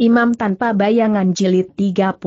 Imam tanpa bayangan jilid 31.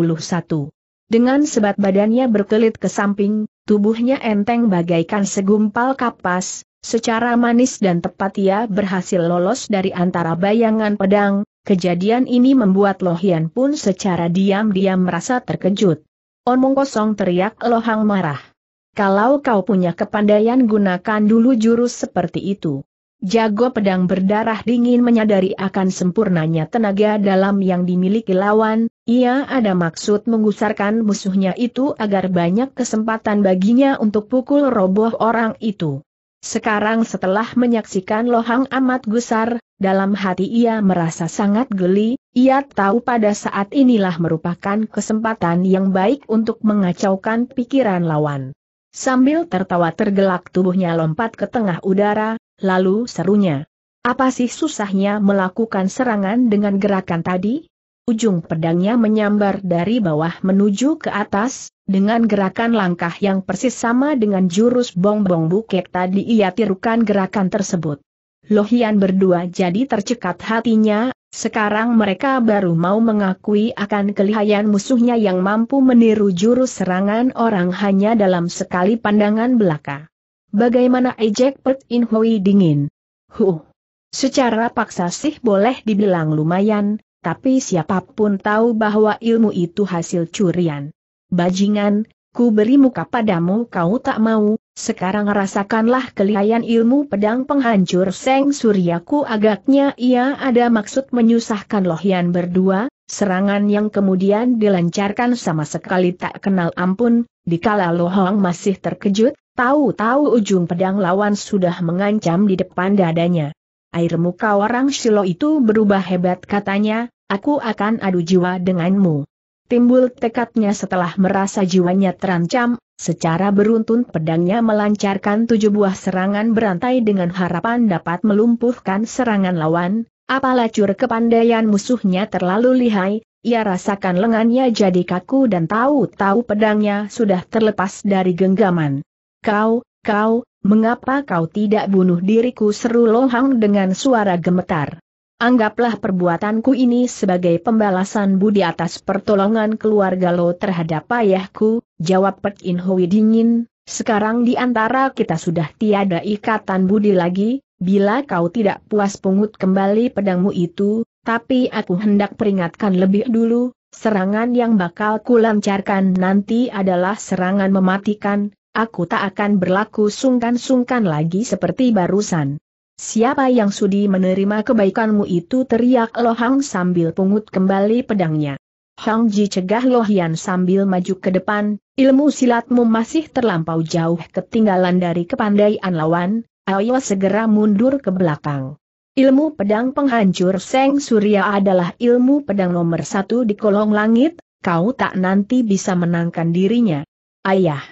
Dengan sebat badannya berkelit ke samping, tubuhnya enteng bagaikan segumpal kapas, secara manis dan tepat ia berhasil lolos dari antara bayangan pedang, kejadian ini membuat Lohian pun secara diam-diam merasa terkejut. Omong kosong teriak Lohang marah. Kalau kau punya kepandaian gunakan dulu jurus seperti itu. Jago pedang berdarah dingin menyadari akan sempurnanya tenaga dalam yang dimiliki lawan, ia ada maksud menggusarkan musuhnya itu agar banyak kesempatan baginya untuk pukul roboh orang itu. Sekarang setelah menyaksikan Lohang amat gusar, dalam hati ia merasa sangat geli, ia tahu pada saat inilah merupakan kesempatan yang baik untuk mengacaukan pikiran lawan. Sambil tertawa tergelak tubuhnya lompat ke tengah udara, Lalu serunya. Apa sih susahnya melakukan serangan dengan gerakan tadi? Ujung pedangnya menyambar dari bawah menuju ke atas, dengan gerakan langkah yang persis sama dengan jurus bong-bong buket tadi ia tirukan gerakan tersebut. Lohian berdua jadi tercekat hatinya, sekarang mereka baru mau mengakui akan kelihayan musuhnya yang mampu meniru jurus serangan orang hanya dalam sekali pandangan belaka. Bagaimana ejek Pert In Hui dingin? Huh. Secara paksa sih boleh dibilang lumayan, tapi siapapun tahu bahwa ilmu itu hasil curian. Bajingan, ku beri muka padamu kau tak mau, sekarang rasakanlah kelihayan ilmu pedang penghancur Seng Suryaku agaknya ia ada maksud menyusahkan lohian berdua, serangan yang kemudian dilancarkan sama sekali tak kenal ampun, dikala Lohong masih terkejut, tahu-tahu ujung pedang lawan sudah mengancam di depan dadanya. Air muka orang Silo itu berubah hebat katanya, aku akan adu jiwa denganmu. Timbul tekadnya setelah merasa jiwanya terancam, secara beruntun pedangnya melancarkan tujuh buah serangan berantai dengan harapan dapat melumpuhkan serangan lawan, Apalah cur kepandaian musuhnya terlalu lihai, ia rasakan lengannya jadi kaku dan tahu-tahu pedangnya sudah terlepas dari genggaman. Kau, kau, mengapa kau tidak bunuh diriku seru lohang dengan suara gemetar. Anggaplah perbuatanku ini sebagai pembalasan budi atas pertolongan keluarga Lo terhadap ayahku, jawab Pek In dingin, sekarang di antara kita sudah tiada ikatan budi lagi, bila kau tidak puas pungut kembali pedangmu itu, tapi aku hendak peringatkan lebih dulu, serangan yang bakal kulancarkan nanti adalah serangan mematikan, aku tak akan berlaku sungkan-sungkan lagi seperti barusan. Siapa yang sudi menerima kebaikanmu itu teriak Lohang sambil pungut kembali pedangnya. Hang Ji cegah Lohian sambil maju ke depan, ilmu silatmu masih terlampau jauh ketinggalan dari kepandaian lawan, Ayo segera mundur ke belakang. Ilmu pedang penghancur Seng Surya adalah ilmu pedang nomor satu di kolong langit, kau tak nanti bisa menangkan dirinya. Ayah.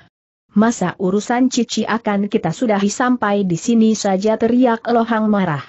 Masa urusan cici akan kita sudahi sampai di sini saja teriak Lohang marah.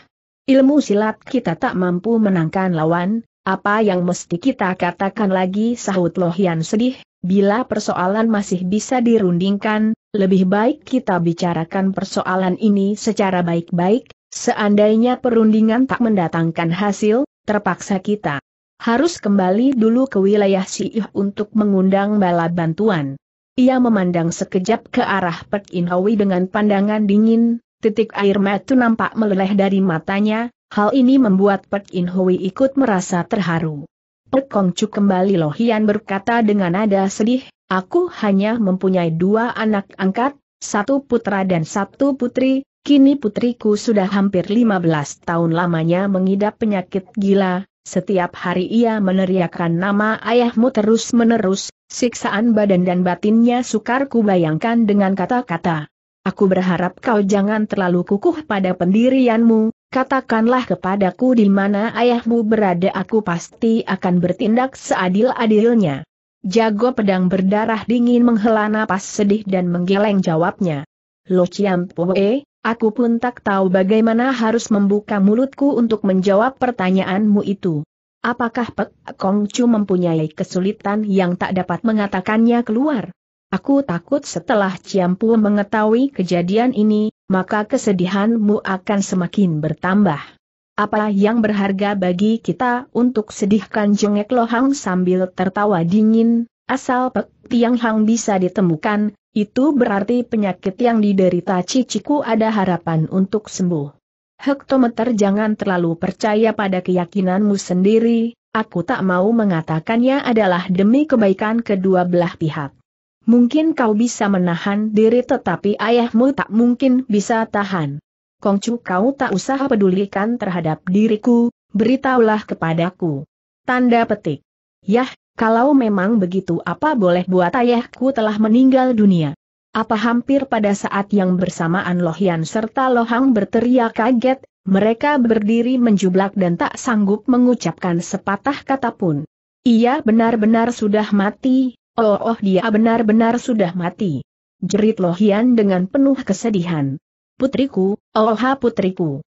Ilmu silat kita tak mampu menangkan lawan, apa yang mesti kita katakan lagi sahut Lohian sedih, bila persoalan masih bisa dirundingkan, lebih baik kita bicarakan persoalan ini secara baik-baik, seandainya perundingan tak mendatangkan hasil, terpaksa kita harus kembali dulu ke wilayah Siih untuk mengundang bala bantuan. Ia memandang sekejap ke arah Pek Inhawi dengan pandangan dingin, titik air mata nampak meleleh dari matanya, Hal ini membuat Pek In Hui ikut merasa terharu. Pek Kong Chu kembali Lohian berkata dengan nada sedih, aku hanya mempunyai dua anak angkat, satu putra dan satu putri, kini putriku sudah hampir 15 tahun lamanya mengidap penyakit gila, setiap hari ia meneriakkan nama ayahmu terus-menerus, siksaan badan dan batinnya sukar kubayangkan dengan kata-kata. Aku berharap kau jangan terlalu kukuh pada pendirianmu, Katakanlah kepadaku di mana ayahmu berada aku pasti akan bertindak seadil-adilnya. Jago pedang berdarah dingin menghela napas sedih dan menggeleng jawabnya. Lo Ciampoe, aku pun tak tahu bagaimana harus membuka mulutku untuk menjawab pertanyaanmu itu. Apakah Pek Kongcu mempunyai kesulitan yang tak dapat mengatakannya keluar? Aku takut setelah Ciampu mengetahui kejadian ini, maka kesedihanmu akan semakin bertambah. Apa yang berharga bagi kita untuk sedihkan jengek lohang sambil tertawa dingin, asal Pek Tiang Hang bisa ditemukan, itu berarti penyakit yang diderita ciciku ada harapan untuk sembuh. Hektometer jangan terlalu percaya pada keyakinanmu sendiri, aku tak mau mengatakannya adalah demi kebaikan kedua belah pihak. Mungkin kau bisa menahan diri tetapi ayahmu tak mungkin bisa tahan. Kongcu kau tak usah pedulikan terhadap diriku, beritahulah kepadaku. Tanda petik. Yah, kalau memang begitu apa boleh buat ayahku telah meninggal dunia. Apa hampir pada saat yang bersamaan Lohian serta Lohang berteriak kaget, mereka berdiri menjublak dan tak sanggup mengucapkan sepatah kata pun. Ia benar-benar sudah mati, Oh, oh dia benar-benar sudah mati. Jerit Lohian dengan penuh kesedihan. Putriku, oh putriku.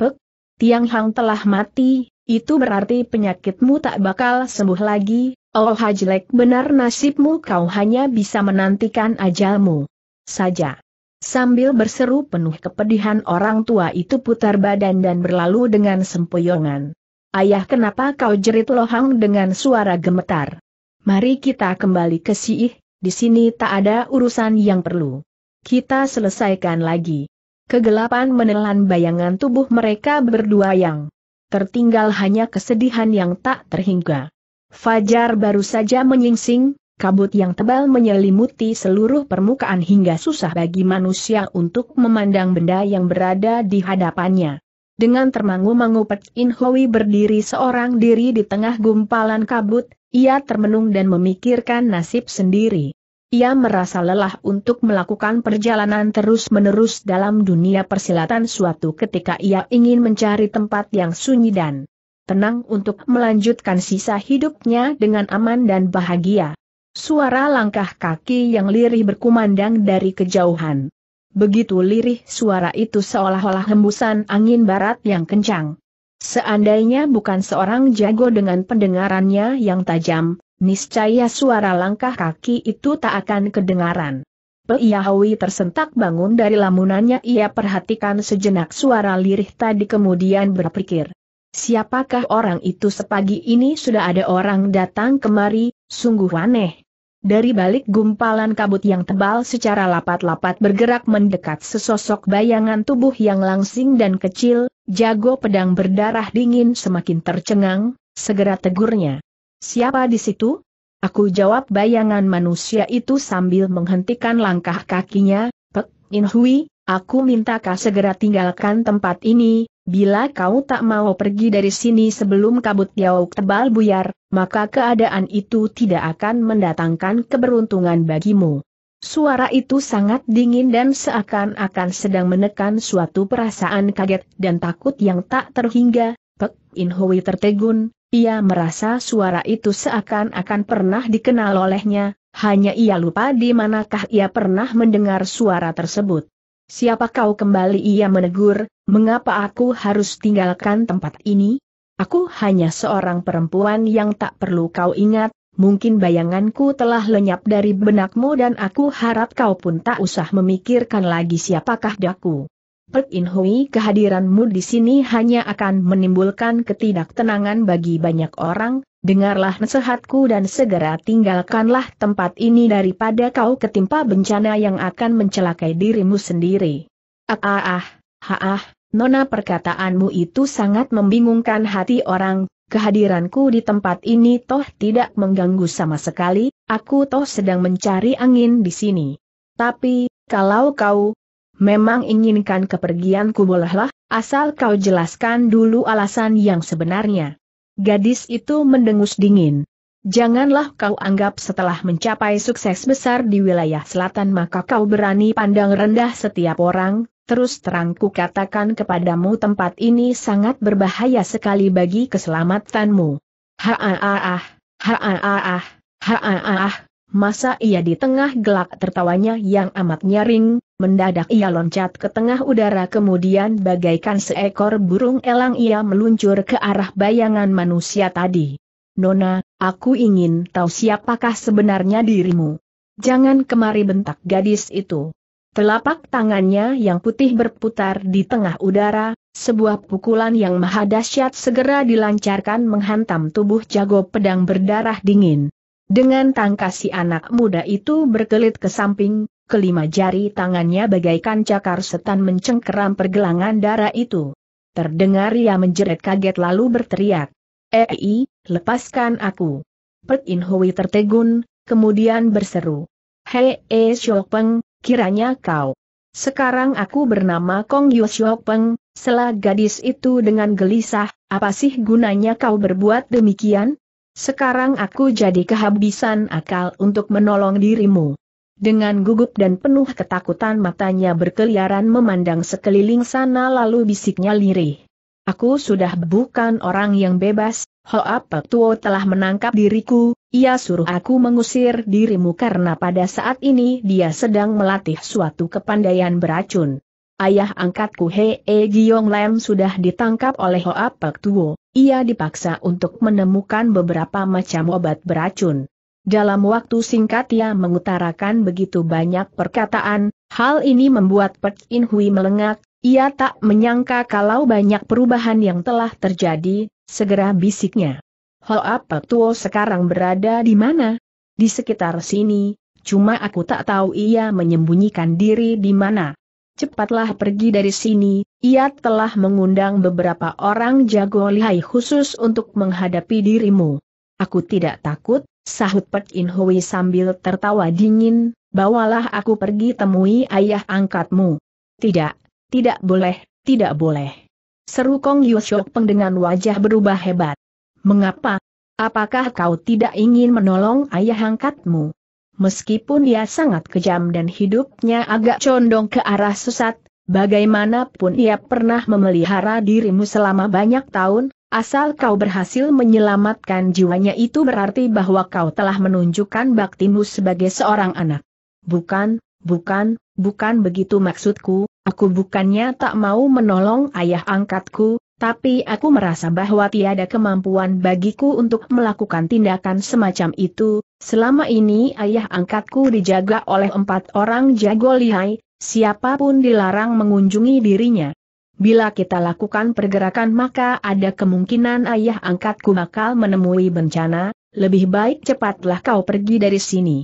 Pek, Tiang Hang telah mati, itu berarti penyakitmu tak bakal sembuh lagi, oh jelek benar nasibmu kau hanya bisa menantikan ajalmu. Saja. Sambil berseru penuh kepedihan orang tua itu putar badan dan berlalu dengan sempoyongan. Ayah kenapa kau jerit lohang dengan suara gemetar? Mari kita kembali ke Siih, di sini tak ada urusan yang perlu. Kita selesaikan lagi. Kegelapan menelan bayangan tubuh mereka berdua yang tertinggal hanya kesedihan yang tak terhingga. Fajar baru saja menyingsing, kabut yang tebal menyelimuti seluruh permukaan hingga susah bagi manusia untuk memandang benda yang berada di hadapannya. Dengan termangu-mangu Pek In Hoi berdiri seorang diri di tengah gumpalan kabut, ia termenung dan memikirkan nasib sendiri. Ia merasa lelah untuk melakukan perjalanan terus-menerus dalam dunia persilatan suatu ketika ia ingin mencari tempat yang sunyi dan tenang untuk melanjutkan sisa hidupnya dengan aman dan bahagia. Suara langkah kaki yang lirih berkumandang dari kejauhan. Begitu lirih suara itu seolah-olah hembusan angin barat yang kencang. Seandainya bukan seorang jago dengan pendengarannya yang tajam, niscaya suara langkah kaki itu tak akan kedengaran. Peiahui tersentak bangun dari lamunannya ia perhatikan sejenak suara lirih tadi kemudian berpikir. Siapakah orang itu sepagi ini sudah ada orang datang kemari, sungguh aneh. Dari balik gumpalan kabut yang tebal secara lapat-lapat bergerak mendekat sesosok bayangan tubuh yang langsing dan kecil, Jago pedang berdarah dingin semakin tercengang, segera tegurnya. Siapa di situ? Aku jawab bayangan manusia itu sambil menghentikan langkah kakinya, Pek Inhui, aku minta kau segera tinggalkan tempat ini, bila kau tak mau pergi dari sini sebelum kabut yauk tebal buyar, maka keadaan itu tidak akan mendatangkan keberuntungan bagimu. Suara itu sangat dingin dan seakan-akan sedang menekan suatu perasaan kaget dan takut yang tak terhingga. Pek In Hui tertegun, ia merasa suara itu seakan-akan pernah dikenal olehnya, hanya ia lupa di manakah ia pernah mendengar suara tersebut. Siapa kau kembali ia menegur, mengapa aku harus tinggalkan tempat ini? Aku hanya seorang perempuan yang tak perlu kau ingat, mungkin bayanganku telah lenyap dari benakmu dan aku harap kau pun tak usah memikirkan lagi siapakah daku. Pek In Hui kehadiranmu di sini hanya akan menimbulkan ketidaktenangan bagi banyak orang, dengarlah nasihatku dan segera tinggalkanlah tempat ini daripada kau ketimpa bencana yang akan mencelakai dirimu sendiri. Ah ah ah, ha ah, ah, nona perkataanmu itu sangat membingungkan hati orang, kehadiranku di tempat ini toh tidak mengganggu sama sekali, aku toh sedang mencari angin di sini. Tapi, kalau kau memang inginkan kepergianku bolehlah, asal kau jelaskan dulu alasan yang sebenarnya. Gadis itu mendengus dingin. Janganlah kau anggap setelah mencapai sukses besar di wilayah selatan maka kau berani pandang rendah setiap orang, terus terang ku katakan kepadamu tempat ini sangat berbahaya sekali bagi keselamatanmu. Haaah, ah ah masa ia di tengah gelak tertawanya yang amat nyaring, mendadak ia loncat ke tengah udara kemudian bagaikan seekor burung elang ia meluncur ke arah bayangan manusia tadi. Nona, aku ingin tahu siapakah sebenarnya dirimu. Jangan kemari bentak gadis itu. Telapak tangannya yang putih berputar di tengah udara, sebuah pukulan yang maha dahsyat segera dilancarkan menghantam tubuh jago pedang berdarah dingin. Dengan tangkas si anak muda itu berkelit ke samping, kelima jari tangannya bagaikan cakar setan mencengkeram pergelangan darah itu. Terdengar ia menjerit kaget lalu berteriak. Ei, eh, lepaskan aku. Pek In Hui tertegun, kemudian berseru. Hei, e Peng kiranya kau. Sekarang aku bernama Kong Yushiok Peng, selah gadis itu dengan gelisah, apa sih gunanya kau berbuat demikian? Sekarang aku jadi kehabisan akal untuk menolong dirimu. Dengan gugup dan penuh ketakutan matanya berkeliaran memandang sekeliling sana lalu bisiknya lirih. Aku sudah bukan orang yang bebas, Hoa Tuo telah menangkap diriku, ia suruh aku mengusir dirimu karena pada saat ini dia sedang melatih suatu kepandaian beracun. Ayah angkatku Hei e Giong Lam sudah ditangkap oleh Hoa Tuo, ia dipaksa untuk menemukan beberapa macam obat beracun. Dalam waktu singkat ia mengutarakan begitu banyak perkataan, hal ini membuat Pek In Hui melengak, ia tak menyangka kalau banyak perubahan yang telah terjadi Segera bisiknya. apa Tuo sekarang berada di mana? Di sekitar sini, cuma aku tak tahu ia menyembunyikan diri di mana. Cepatlah pergi dari sini, ia telah mengundang beberapa orang jago lihai khusus untuk menghadapi dirimu. Aku tidak takut, sahut Pek In Hui sambil tertawa dingin, bawalah aku pergi temui ayah angkatmu. Tidak, tidak boleh, tidak boleh. Seru Kong Peng dengan wajah berubah hebat. Mengapa? Apakah kau tidak ingin menolong ayah angkatmu? Meskipun dia sangat kejam dan hidupnya agak condong ke arah sesat, bagaimanapun ia pernah memelihara dirimu selama banyak tahun, asal kau berhasil menyelamatkan jiwanya itu berarti bahwa kau telah menunjukkan baktimu sebagai seorang anak. Bukan, bukan, bukan begitu maksudku, Aku bukannya tak mau menolong ayah angkatku, tapi aku merasa bahwa tiada kemampuan bagiku untuk melakukan tindakan semacam itu. Selama ini ayah angkatku dijaga oleh empat orang jago lihai, siapapun dilarang mengunjungi dirinya. Bila kita lakukan pergerakan maka ada kemungkinan ayah angkatku bakal menemui bencana, lebih baik cepatlah kau pergi dari sini.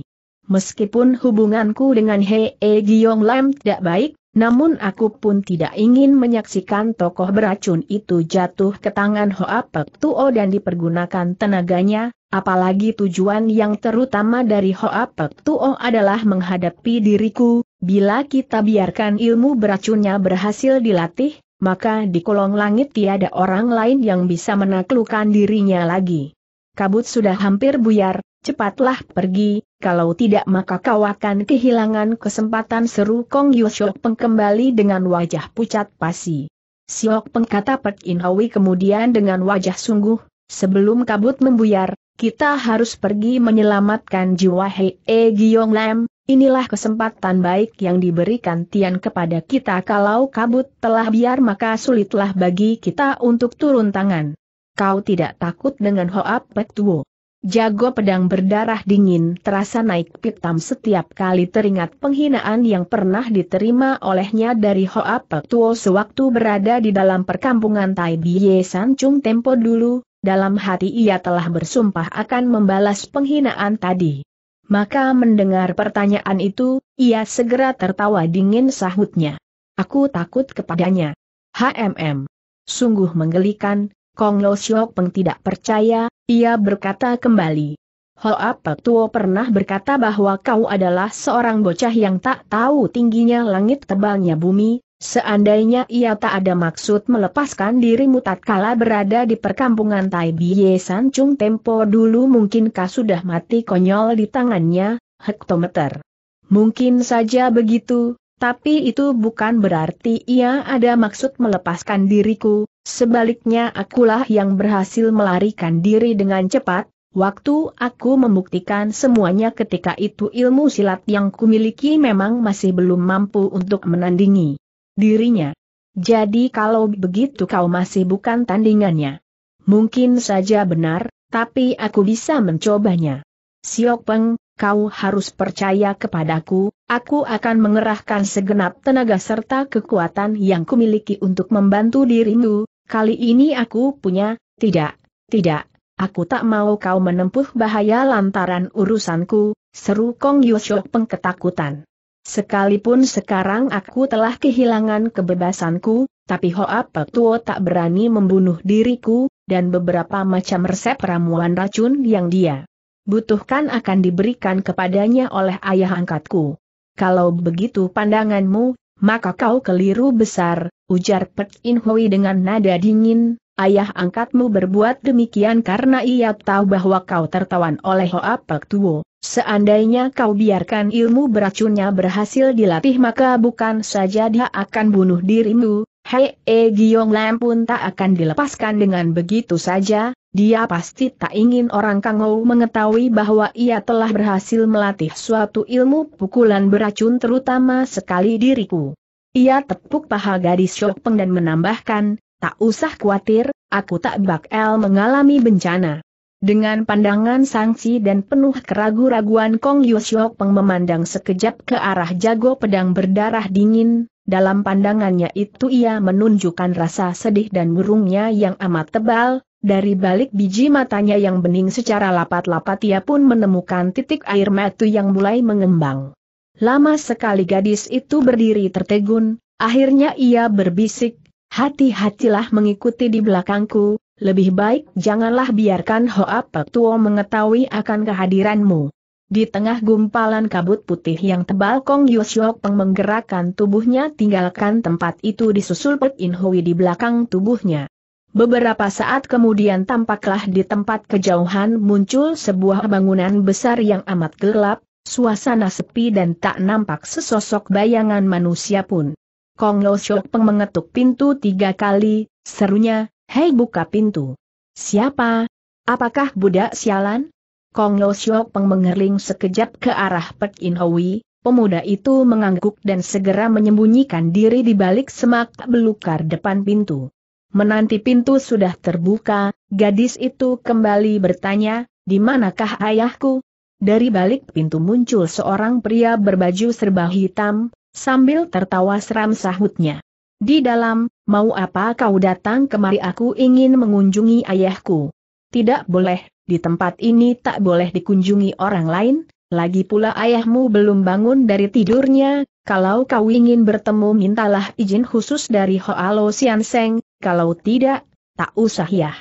Meskipun hubunganku dengan Hei e Giong Lam tidak baik, namun aku pun tidak ingin menyaksikan tokoh beracun itu jatuh ke tangan Hoa Pek Tuo dan dipergunakan tenaganya, apalagi tujuan yang terutama dari Hoa Pek Tuo adalah menghadapi diriku, bila kita biarkan ilmu beracunnya berhasil dilatih, maka di kolong langit tiada orang lain yang bisa menaklukkan dirinya lagi. Kabut sudah hampir buyar, Cepatlah pergi, kalau tidak maka kau akan kehilangan kesempatan seru Kong Yushok Peng kembali dengan wajah pucat pasi. Siok Peng kata Pek In kemudian dengan wajah sungguh, sebelum kabut membuyar, kita harus pergi menyelamatkan jiwa Hei E Giong Lam, inilah kesempatan baik yang diberikan Tian kepada kita kalau kabut telah biar maka sulitlah bagi kita untuk turun tangan. Kau tidak takut dengan Hoa Pek Tuo. Jago pedang berdarah dingin terasa naik pitam setiap kali teringat penghinaan yang pernah diterima olehnya dari Hoa Petuo sewaktu berada di dalam perkampungan Tai Bie San Chung Tempo dulu, dalam hati ia telah bersumpah akan membalas penghinaan tadi. Maka mendengar pertanyaan itu, ia segera tertawa dingin sahutnya. Aku takut kepadanya. HMM. Sungguh menggelikan, Kong Lo Siok Peng tidak percaya, ia berkata kembali. apa Tuo pernah berkata bahwa kau adalah seorang bocah yang tak tahu tingginya langit tebalnya bumi, seandainya ia tak ada maksud melepaskan dirimu tatkala berada di perkampungan Tai Biye Sancung Tempo dulu mungkin kau sudah mati konyol di tangannya, hektometer. Mungkin saja begitu, tapi itu bukan berarti ia ada maksud melepaskan diriku, sebaliknya akulah yang berhasil melarikan diri dengan cepat, waktu aku membuktikan semuanya ketika itu ilmu silat yang kumiliki memang masih belum mampu untuk menandingi dirinya. Jadi kalau begitu kau masih bukan tandingannya. Mungkin saja benar, tapi aku bisa mencobanya. Siok Peng, kau harus percaya kepadaku, aku akan mengerahkan segenap tenaga serta kekuatan yang kumiliki untuk membantu dirimu, kali ini aku punya, tidak, tidak, aku tak mau kau menempuh bahaya lantaran urusanku, seru Kong Yushok pengketakutan. Sekalipun sekarang aku telah kehilangan kebebasanku, tapi Hoa Tuo tak berani membunuh diriku, dan beberapa macam resep ramuan racun yang dia butuhkan akan diberikan kepadanya oleh ayah angkatku. Kalau begitu pandanganmu, maka kau keliru besar, ujar Pek In Hui dengan nada dingin, ayah angkatmu berbuat demikian karena ia tahu bahwa kau tertawan oleh Hoa Pek Tuo. Seandainya kau biarkan ilmu beracunnya berhasil dilatih maka bukan saja dia akan bunuh dirimu, Hei E eh, Giong Lam pun tak akan dilepaskan dengan begitu saja, dia pasti tak ingin orang Kangou mengetahui bahwa ia telah berhasil melatih suatu ilmu pukulan beracun terutama sekali diriku. Ia tepuk paha gadis Peng dan menambahkan, tak usah khawatir, aku tak bakal mengalami bencana. Dengan pandangan sangsi dan penuh keraguan, raguan Kong Yusyok Peng memandang sekejap ke arah jago pedang berdarah dingin, dalam pandangannya itu ia menunjukkan rasa sedih dan murungnya yang amat tebal, dari balik biji matanya yang bening secara lapat-lapat ia pun menemukan titik air mata yang mulai mengembang. Lama sekali gadis itu berdiri tertegun, akhirnya ia berbisik, hati-hatilah mengikuti di belakangku, lebih baik janganlah biarkan Hoa Pek Tuo mengetahui akan kehadiranmu. Di tengah gumpalan kabut putih yang tebal Kong Yusyok Peng menggerakkan tubuhnya tinggalkan tempat itu disusul Pek In Hui di belakang tubuhnya. Beberapa saat kemudian tampaklah di tempat kejauhan muncul sebuah bangunan besar yang amat gelap, suasana sepi dan tak nampak sesosok bayangan manusia pun. Kong Yusyok Peng mengetuk pintu tiga kali, serunya, Hei buka pintu. Siapa? Apakah budak sialan? Kong Lo Siok Peng mengerling sekejap ke arah Pek In Hoi, pemuda itu mengangguk dan segera menyembunyikan diri di balik semak belukar depan pintu. Menanti pintu sudah terbuka, gadis itu kembali bertanya, di manakah ayahku? Dari balik pintu muncul seorang pria berbaju serba hitam, sambil tertawa seram sahutnya. Di dalam, Mau apa kau datang kemari aku ingin mengunjungi ayahku? Tidak boleh, di tempat ini tak boleh dikunjungi orang lain, lagi pula ayahmu belum bangun dari tidurnya, kalau kau ingin bertemu mintalah izin khusus dari Hoalo Sianseng, kalau tidak, tak usah ya.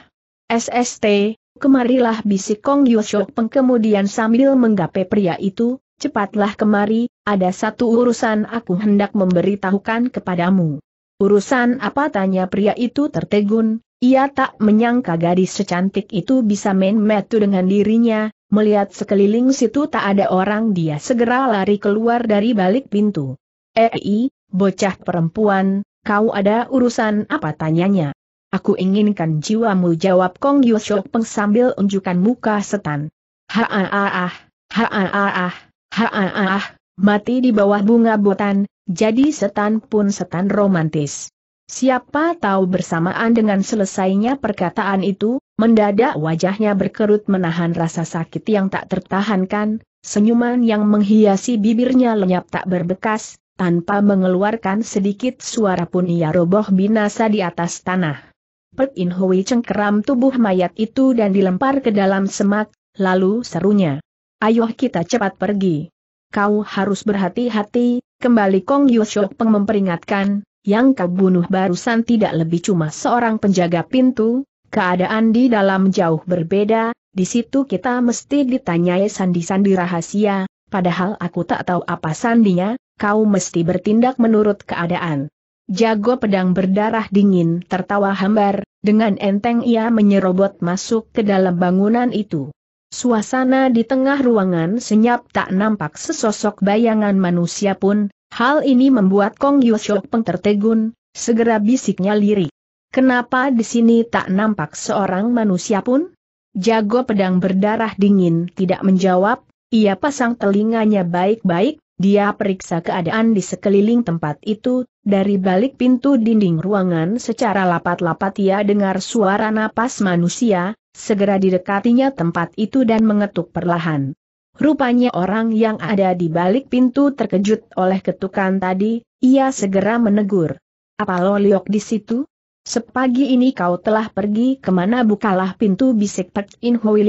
SST, kemarilah bisik Kong Yushok Peng kemudian sambil menggapai pria itu, cepatlah kemari, ada satu urusan aku hendak memberitahukan kepadamu. Urusan apa tanya pria itu tertegun, ia tak menyangka gadis secantik itu bisa main metu dengan dirinya, melihat sekeliling situ tak ada orang dia segera lari keluar dari balik pintu. Ei, eh, bocah perempuan, kau ada urusan apa tanyanya? Aku inginkan jiwamu jawab Kong Yusok Peng sambil unjukkan muka setan. Ha ah ah ah, ha ah ah ah, ha ah ah, mati di bawah bunga botan, jadi setan pun setan romantis. Siapa tahu bersamaan dengan selesainya perkataan itu, mendadak wajahnya berkerut menahan rasa sakit yang tak tertahankan, senyuman yang menghiasi bibirnya lenyap tak berbekas, tanpa mengeluarkan sedikit suara pun ia roboh binasa di atas tanah. Pek In Hui cengkeram tubuh mayat itu dan dilempar ke dalam semak, lalu serunya. Ayo kita cepat pergi. Kau harus berhati-hati, Kembali Kong Peng memperingatkan, yang kau bunuh barusan tidak lebih cuma seorang penjaga pintu, keadaan di dalam jauh berbeda, di situ kita mesti ditanyai sandi-sandi rahasia, padahal aku tak tahu apa sandinya, kau mesti bertindak menurut keadaan. Jago pedang berdarah dingin tertawa hambar, dengan enteng ia menyerobot masuk ke dalam bangunan itu. Suasana di tengah ruangan senyap tak nampak sesosok bayangan manusia pun, hal ini membuat Kong Yushok pengtertegun, segera bisiknya lirik. Kenapa di sini tak nampak seorang manusia pun? Jago pedang berdarah dingin tidak menjawab, ia pasang telinganya baik-baik, dia periksa keadaan di sekeliling tempat itu, dari balik pintu dinding ruangan secara lapat-lapat ia dengar suara napas manusia, Segera didekatinya tempat itu dan mengetuk perlahan. Rupanya orang yang ada di balik pintu terkejut oleh ketukan tadi, ia segera menegur. Apa lo liok di situ? Sepagi ini kau telah pergi kemana bukalah pintu bisik Pek In Hoi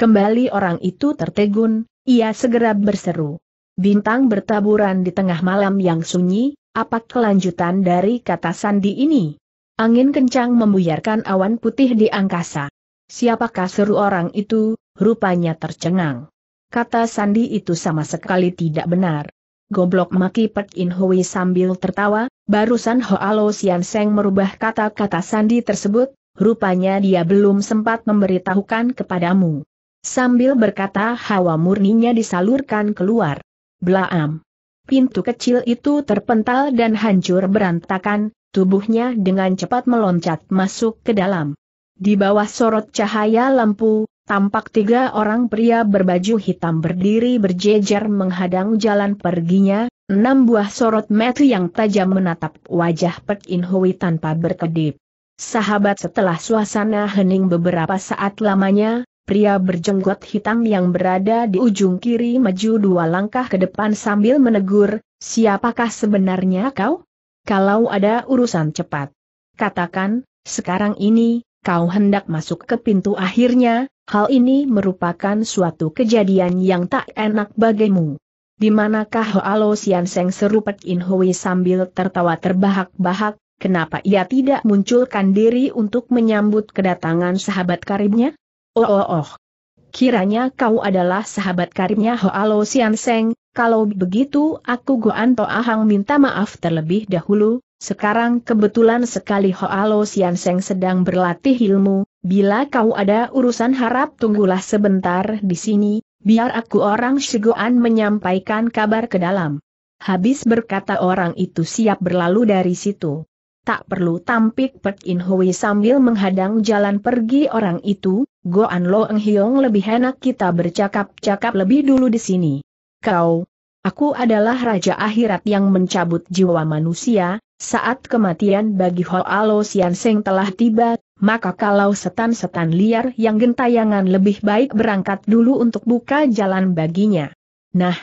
Kembali orang itu tertegun, ia segera berseru. Bintang bertaburan di tengah malam yang sunyi, apa kelanjutan dari kata sandi ini? Angin kencang membuyarkan awan putih di angkasa. Siapakah seru orang itu, rupanya tercengang. Kata Sandi itu sama sekali tidak benar. Goblok maki Pek In Hui sambil tertawa, barusan Hoalo Sian Seng merubah kata-kata Sandi tersebut, rupanya dia belum sempat memberitahukan kepadamu. Sambil berkata hawa murninya disalurkan keluar. Blaam. Pintu kecil itu terpental dan hancur berantakan, tubuhnya dengan cepat meloncat masuk ke dalam. Di bawah sorot cahaya lampu, tampak tiga orang pria berbaju hitam berdiri berjejer menghadang jalan perginya, enam buah sorot mata yang tajam menatap wajah Pek In Hui tanpa berkedip. Sahabat setelah suasana hening beberapa saat lamanya, pria berjenggot hitam yang berada di ujung kiri maju dua langkah ke depan sambil menegur, siapakah sebenarnya kau? Kalau ada urusan cepat. Katakan, sekarang ini, kau hendak masuk ke pintu akhirnya, hal ini merupakan suatu kejadian yang tak enak bagimu. Di manakah Hoalo Sian Seng seru Pek In Hui sambil tertawa terbahak-bahak, kenapa ia tidak munculkan diri untuk menyambut kedatangan sahabat karibnya? Oh oh oh. Kiranya kau adalah sahabat karibnya Hoalo Sian Seng, kalau begitu aku Goan To Ahang minta maaf terlebih dahulu, sekarang kebetulan sekali Hoalo Sian Seng sedang berlatih ilmu, bila kau ada urusan harap tunggulah sebentar di sini, biar aku orang Shigoan menyampaikan kabar ke dalam. Habis berkata orang itu siap berlalu dari situ. Tak perlu tampik Pek In Hui sambil menghadang jalan pergi orang itu, Goan Lo Eng Hiong lebih enak kita bercakap-cakap lebih dulu di sini. Kau, aku adalah Raja Akhirat yang mencabut jiwa manusia, saat kematian bagi Hoalo Sian Seng telah tiba, maka kalau setan-setan liar yang gentayangan lebih baik berangkat dulu untuk buka jalan baginya. Nah,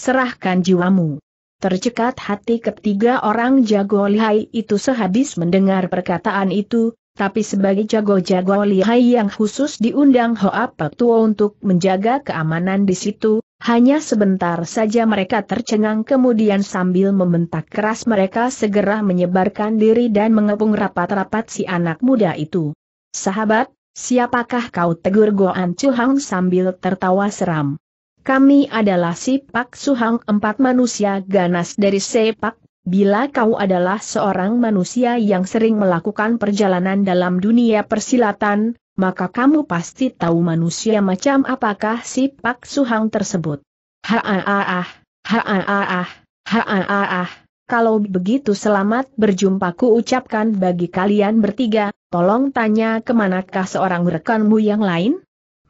serahkan jiwamu. Tercekat hati ketiga orang jago lihai itu sehabis mendengar perkataan itu, tapi sebagai jago-jago lihai yang khusus diundang Hoa Pek Tua untuk menjaga keamanan di situ, hanya sebentar saja mereka tercengang kemudian sambil membentak keras mereka segera menyebarkan diri dan mengepung rapat-rapat si anak muda itu. Sahabat, siapakah kau tegur Goan Chuhang sambil tertawa seram? Kami adalah si Pak Suhang empat manusia ganas dari sepak, bila kau adalah seorang manusia yang sering melakukan perjalanan dalam dunia persilatan, maka kamu pasti tahu manusia macam apakah si Pak Suhang tersebut. Haaah, ah ah kalau begitu selamat berjumpa ku ucapkan bagi kalian bertiga, tolong tanya kemanakah seorang rekanmu yang lain?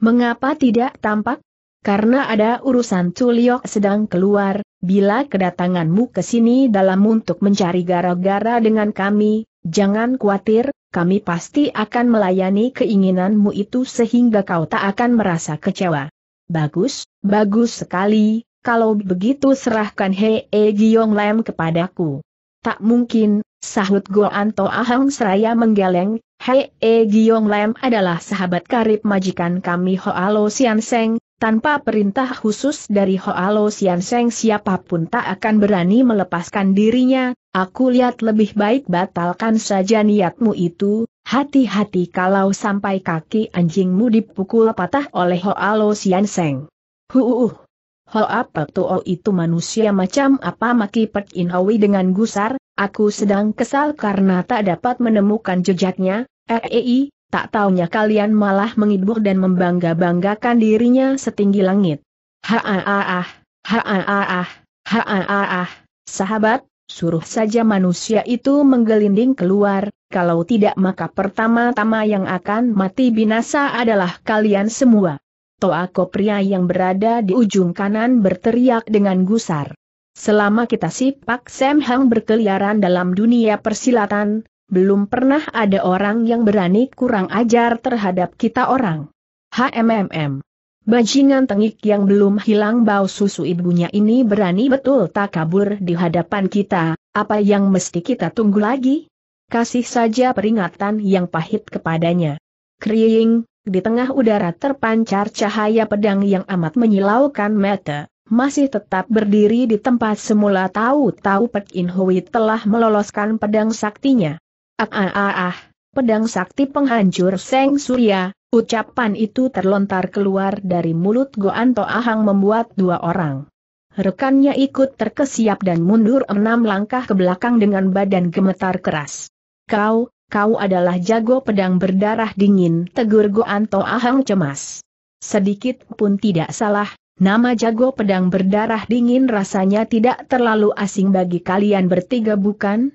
Mengapa tidak tampak? Karena ada urusan Tuliok sedang keluar, bila kedatanganmu ke sini dalam untuk mencari gara-gara dengan kami, jangan khawatir, kami pasti akan melayani keinginanmu itu sehingga kau tak akan merasa kecewa. Bagus, bagus sekali, kalau begitu serahkan Hee e Giong Lam kepadaku. Tak mungkin, sahut Anto Ahang Seraya menggeleng, Hee e Giong Lam adalah sahabat karib majikan kami Hoalo Sian Seng, tanpa perintah khusus dari Hoalo Sian Seng siapapun tak akan berani melepaskan dirinya, aku lihat lebih baik batalkan saja niatmu itu, hati-hati kalau sampai kaki anjingmu dipukul patah oleh Hoalo Sian Seng. Huuuh. Hoa Pektuo itu manusia macam apa maki Pek Inhawi dengan gusar, aku sedang kesal karena tak dapat menemukan jejaknya, Rei, tak taunya kalian malah menghibur dan membangga-banggakan dirinya setinggi langit. Haaah, haaah, haaah, sahabat, suruh saja manusia itu menggelinding keluar, kalau tidak maka pertama-tama yang akan mati binasa adalah kalian semua. Toa Kopria yang berada di ujung kanan berteriak dengan gusar. Selama kita sipak Sam Hang berkeliaran dalam dunia persilatan, belum pernah ada orang yang berani kurang ajar terhadap kita orang. HMMM. Bajingan tengik yang belum hilang bau susu ibunya ini berani betul tak kabur di hadapan kita, apa yang mesti kita tunggu lagi? Kasih saja peringatan yang pahit kepadanya. Kriing, di tengah udara terpancar cahaya pedang yang amat menyilaukan mata, masih tetap berdiri di tempat semula tahu-tahu Pek In Hui telah meloloskan pedang saktinya. Ah, ah, ah, ah pedang sakti penghancur Seng Surya, ucapan itu terlontar keluar dari mulut Goan Goanto Ahang membuat dua orang. Rekannya ikut terkesiap dan mundur enam langkah ke belakang dengan badan gemetar keras. Kau, kau adalah jago pedang berdarah dingin, tegur Goan Goanto Ahang cemas. Sedikit pun tidak salah, nama jago pedang berdarah dingin rasanya tidak terlalu asing bagi kalian bertiga bukan?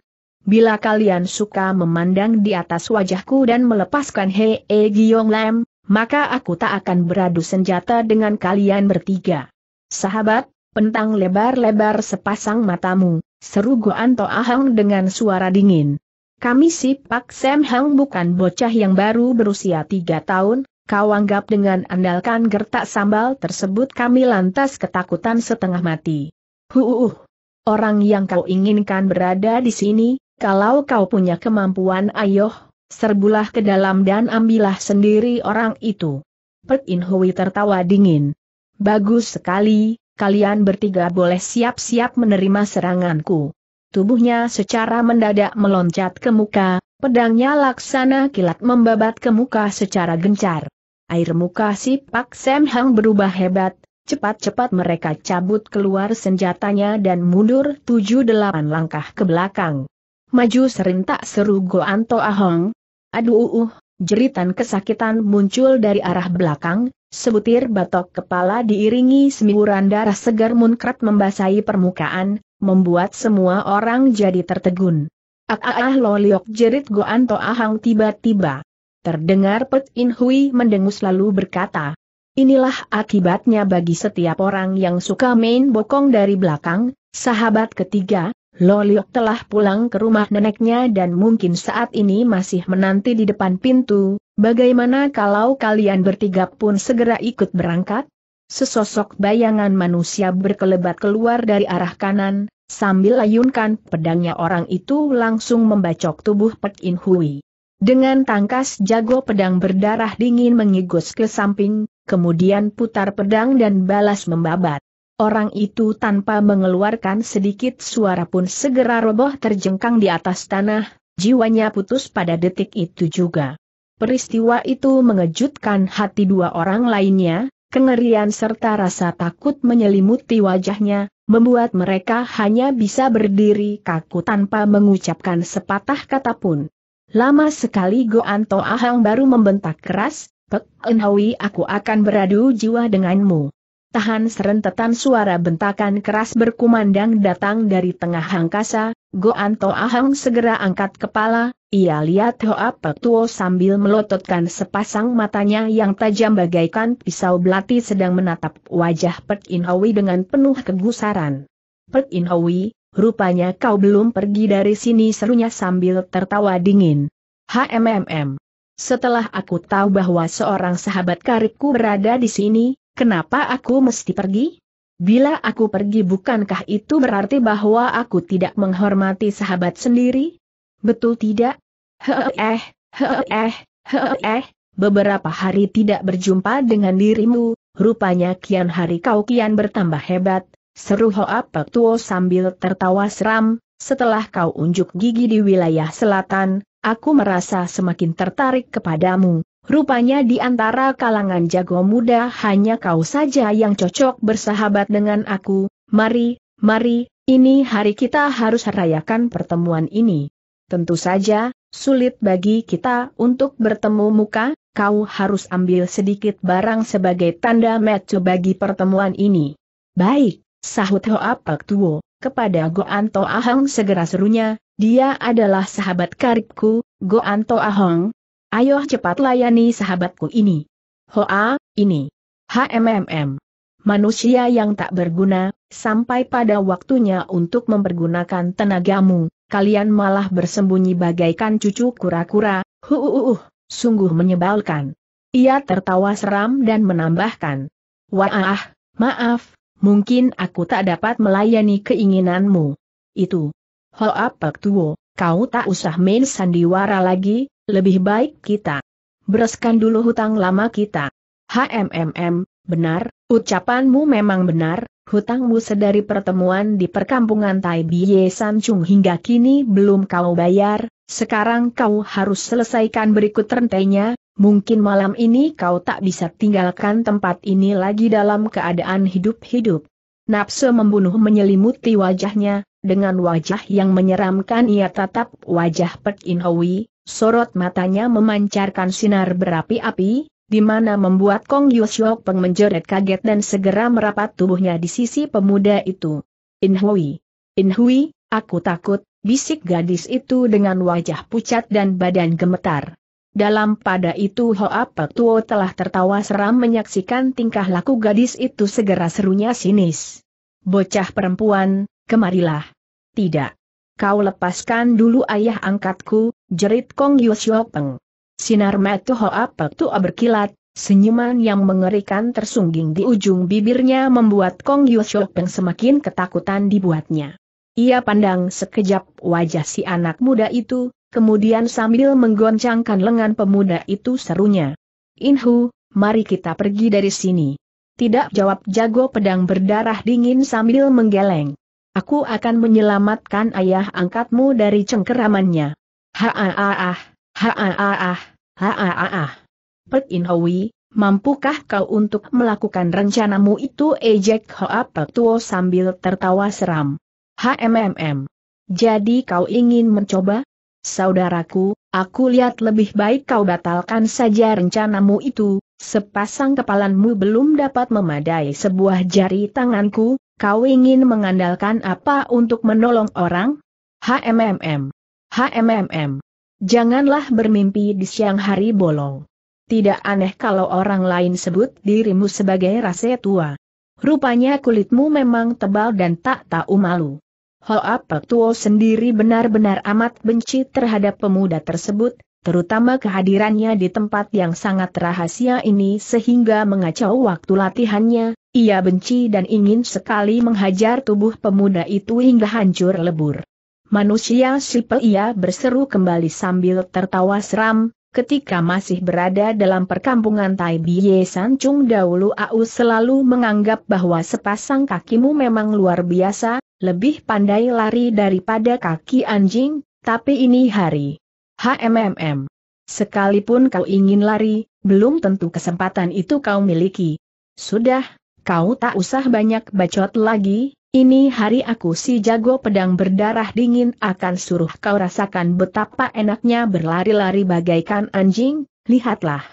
Bila kalian suka memandang di atas wajahku dan melepaskan Hei e Giong Lam, maka aku tak akan beradu senjata dengan kalian bertiga. Sahabat, pentang lebar-lebar sepasang matamu, seru Goanto Ahang dengan suara dingin. Kami si Pak Sam Hang bukan bocah yang baru berusia tiga tahun, kau anggap dengan andalkan gertak sambal tersebut kami lantas ketakutan setengah mati. Huuuh, orang yang kau inginkan berada di sini, kalau kau punya kemampuan ayoh, serbulah ke dalam dan ambillah sendiri orang itu. Pek In Hui tertawa dingin. Bagus sekali, kalian bertiga boleh siap-siap menerima seranganku. Tubuhnya secara mendadak meloncat ke muka, pedangnya laksana kilat membabat ke muka secara gencar. Air muka si Pak Sam Hang berubah hebat, cepat-cepat mereka cabut keluar senjatanya dan mundur 7-8 langkah ke belakang maju serintak seru Goanto Ahong. Aduh, uh, uh, jeritan kesakitan muncul dari arah belakang, sebutir batok kepala diiringi semburan darah segar munkrat membasahi permukaan, membuat semua orang jadi tertegun. Ah ah ah loliok jerit Anto Ahong tiba-tiba. Terdengar Pet In Hui mendengus lalu berkata, Inilah akibatnya bagi setiap orang yang suka main bokong dari belakang, sahabat ketiga, Loliok telah pulang ke rumah neneknya dan mungkin saat ini masih menanti di depan pintu, bagaimana kalau kalian bertiga pun segera ikut berangkat? Sesosok bayangan manusia berkelebat keluar dari arah kanan, sambil layunkan pedangnya orang itu langsung membacok tubuh Pek In Hui. Dengan tangkas jago pedang berdarah dingin mengigus ke samping, kemudian putar pedang dan balas membabat. Orang itu tanpa mengeluarkan sedikit suara pun segera roboh terjengkang di atas tanah, jiwanya putus pada detik itu juga. Peristiwa itu mengejutkan hati dua orang lainnya, kengerian serta rasa takut menyelimuti wajahnya, membuat mereka hanya bisa berdiri kaku tanpa mengucapkan sepatah kata pun. Lama sekali Goanto Ahang baru membentak keras, Pek Enhawi aku akan beradu jiwa denganmu tahan serentetan suara bentakan keras berkumandang datang dari tengah angkasa, Goan To Ahang segera angkat kepala, ia lihat Hoa Pek Tuo sambil melototkan sepasang matanya yang tajam bagaikan pisau belati sedang menatap wajah Pek In dengan penuh kegusaran. Pek In rupanya kau belum pergi dari sini serunya sambil tertawa dingin. HMMM. Setelah aku tahu bahwa seorang sahabat karibku berada di sini, Kenapa aku mesti pergi? Bila aku pergi bukankah itu berarti bahwa aku tidak menghormati sahabat sendiri? Betul tidak? Heeh, eh, heeh, eh, heeh, eh, beberapa hari tidak berjumpa dengan dirimu, rupanya kian hari kau kian bertambah hebat, seru Hoa Pektuo sambil tertawa seram, setelah kau unjuk gigi di wilayah selatan, aku merasa semakin tertarik kepadamu. Rupanya di antara kalangan jago muda hanya kau saja yang cocok bersahabat dengan aku, mari, mari, ini hari kita harus rayakan pertemuan ini. Tentu saja, sulit bagi kita untuk bertemu muka, kau harus ambil sedikit barang sebagai tanda metu bagi pertemuan ini. Baik, sahut Hoa Pak Tuo, kepada Goanto Ahang segera serunya, dia adalah sahabat karibku, Goanto Ahang, Ayo cepat layani sahabatku ini. Hoa, ini. HMMM. Manusia yang tak berguna, sampai pada waktunya untuk mempergunakan tenagamu, kalian malah bersembunyi bagaikan cucu kura-kura, huuuh, sungguh menyebalkan. Ia tertawa seram dan menambahkan. Wah, maaf, mungkin aku tak dapat melayani keinginanmu. Itu. Hoa Pek Tuo, kau tak usah main sandiwara lagi, lebih baik kita bereskan dulu hutang lama kita. HMMM, benar, ucapanmu memang benar, hutangmu sedari pertemuan di perkampungan Tai Biye Samcung hingga kini belum kau bayar, sekarang kau harus selesaikan berikut rentenya. mungkin malam ini kau tak bisa tinggalkan tempat ini lagi dalam keadaan hidup-hidup. Napsu membunuh menyelimuti wajahnya, dengan wajah yang menyeramkan ia tatap wajah Pek In Hui, sorot matanya memancarkan sinar berapi-api, di mana membuat Kong Yusyok Peng menjerit kaget dan segera merapat tubuhnya di sisi pemuda itu. Inhui, Inhui, aku takut, bisik gadis itu dengan wajah pucat dan badan gemetar. Dalam pada itu Hoa Pek Tuo telah tertawa seram menyaksikan tingkah laku gadis itu segera serunya sinis. Bocah perempuan, kemarilah. Tidak. Kau lepaskan dulu ayah angkatku, Jerit Kong Yusyo Peng. Sinar mata Hoa Pek Tua berkilat, senyuman yang mengerikan tersungging di ujung bibirnya membuat Kong Yusyo Peng semakin ketakutan dibuatnya. Ia pandang sekejap wajah si anak muda itu, kemudian sambil menggoncangkan lengan pemuda itu serunya. Inhu, mari kita pergi dari sini. Tidak jawab jago pedang berdarah dingin sambil menggeleng. Aku akan menyelamatkan ayah angkatmu dari cengkeramannya. Ha-ah-ah, ha-ah-ah, ha Pek In mampukah kau untuk melakukan rencanamu itu ejek Hoa Tuo sambil tertawa seram. HMMM. Jadi kau ingin mencoba? Saudaraku, aku lihat lebih baik kau batalkan saja rencanamu itu, sepasang kepalanmu belum dapat memadai sebuah jari tanganku, kau ingin mengandalkan apa untuk menolong orang? HMMM. HMMM. Janganlah bermimpi di siang hari bolong. Tidak aneh kalau orang lain sebut dirimu sebagai rase tua. Rupanya kulitmu memang tebal dan tak tahu malu. Hoa Tuo sendiri benar-benar amat benci terhadap pemuda tersebut, terutama kehadirannya di tempat yang sangat rahasia ini sehingga mengacau waktu latihannya, ia benci dan ingin sekali menghajar tubuh pemuda itu hingga hancur lebur. Manusia sipil ia berseru kembali sambil tertawa seram, ketika masih berada dalam perkampungan Tai Biye Sancung dahulu Au selalu menganggap bahwa sepasang kakimu memang luar biasa, lebih pandai lari daripada kaki anjing, tapi ini hari. HMMM. Sekalipun kau ingin lari, belum tentu kesempatan itu kau miliki. Sudah, kau tak usah banyak bacot lagi, ini hari aku si jago pedang berdarah dingin akan suruh kau rasakan betapa enaknya berlari-lari bagaikan anjing, lihatlah.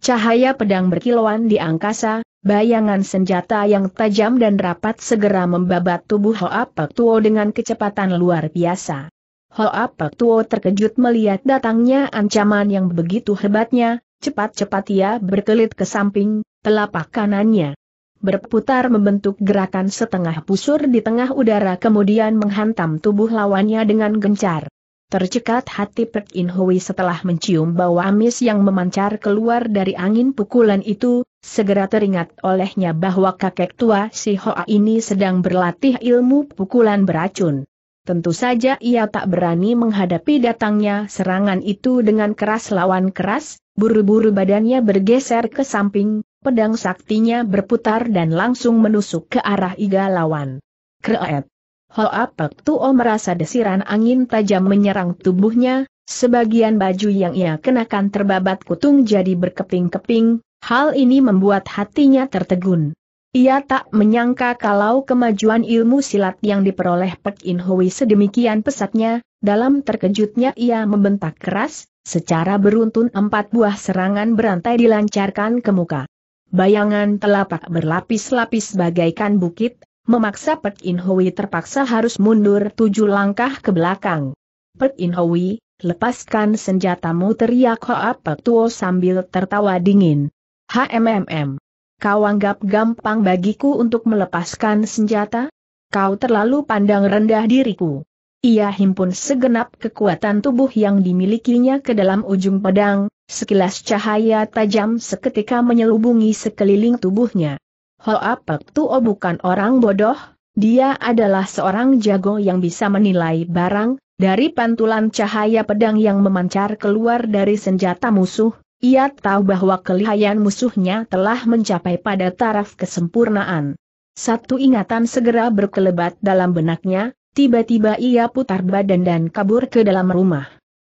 Cahaya pedang berkilauan di angkasa, bayangan senjata yang tajam dan rapat segera membabat tubuh Hoa Pek Tuo dengan kecepatan luar biasa. Hoa Pek Tuo terkejut melihat datangnya ancaman yang begitu hebatnya, cepat-cepat ia berkelit ke samping, telapak kanannya berputar membentuk gerakan setengah pusur di tengah udara kemudian menghantam tubuh lawannya dengan gencar. Tercekat hati Pek In Hui setelah mencium bau amis yang memancar keluar dari angin pukulan itu, segera teringat olehnya bahwa kakek tua si Hoa ini sedang berlatih ilmu pukulan beracun. Tentu saja ia tak berani menghadapi datangnya serangan itu dengan keras lawan keras, buru-buru badannya bergeser ke samping, pedang saktinya berputar dan langsung menusuk ke arah iga lawan. Kreet. Hoa Pek Tuo merasa desiran angin tajam menyerang tubuhnya, sebagian baju yang ia kenakan terbabat kutung jadi berkeping-keping, hal ini membuat hatinya tertegun. Ia tak menyangka kalau kemajuan ilmu silat yang diperoleh Pek In Hui sedemikian pesatnya, dalam terkejutnya ia membentak keras, secara beruntun empat buah serangan berantai dilancarkan ke muka. Bayangan telapak berlapis-lapis bagaikan bukit, memaksa Pek In Hui terpaksa harus mundur tujuh langkah ke belakang. Pek In Hui, lepaskan senjatamu teriak Hoa Tuo sambil tertawa dingin. HMMM. Kau anggap gampang bagiku untuk melepaskan senjata? Kau terlalu pandang rendah diriku. Ia himpun segenap kekuatan tubuh yang dimilikinya ke dalam ujung pedang, sekilas cahaya tajam seketika menyelubungi sekeliling tubuhnya. Ho Pek Tuo oh, bukan orang bodoh, dia adalah seorang jago yang bisa menilai barang, dari pantulan cahaya pedang yang memancar keluar dari senjata musuh, ia tahu bahwa kelihayan musuhnya telah mencapai pada taraf kesempurnaan. Satu ingatan segera berkelebat dalam benaknya, Tiba-tiba ia putar badan dan kabur ke dalam rumah.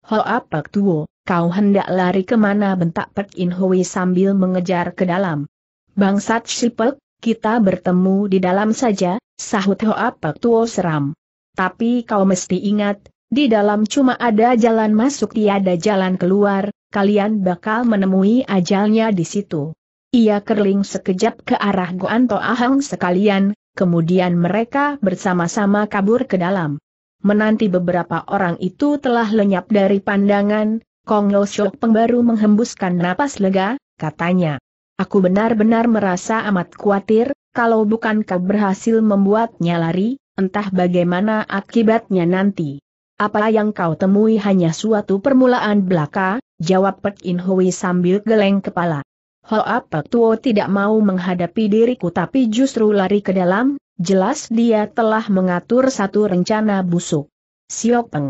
Ho apa Tuo, kau hendak lari kemana bentak Pek In Hui sambil mengejar ke dalam. Bangsat Shipek, kita bertemu di dalam saja, sahut Ho apa Tuo seram. Tapi kau mesti ingat, di dalam cuma ada jalan masuk tiada jalan keluar, kalian bakal menemui ajalnya di situ. Ia kerling sekejap ke arah Goanto Ahang sekalian, kemudian mereka bersama-sama kabur ke dalam. Menanti beberapa orang itu telah lenyap dari pandangan, Kong Yo Shok pembaru menghembuskan napas lega, katanya. Aku benar-benar merasa amat khawatir, kalau bukan kau berhasil membuatnya lari, entah bagaimana akibatnya nanti. Apa yang kau temui hanya suatu permulaan belaka, jawab Pek In Hui sambil geleng kepala. Hoa Tuo tidak mau menghadapi diriku tapi justru lari ke dalam, jelas dia telah mengatur satu rencana busuk. Siok Peng.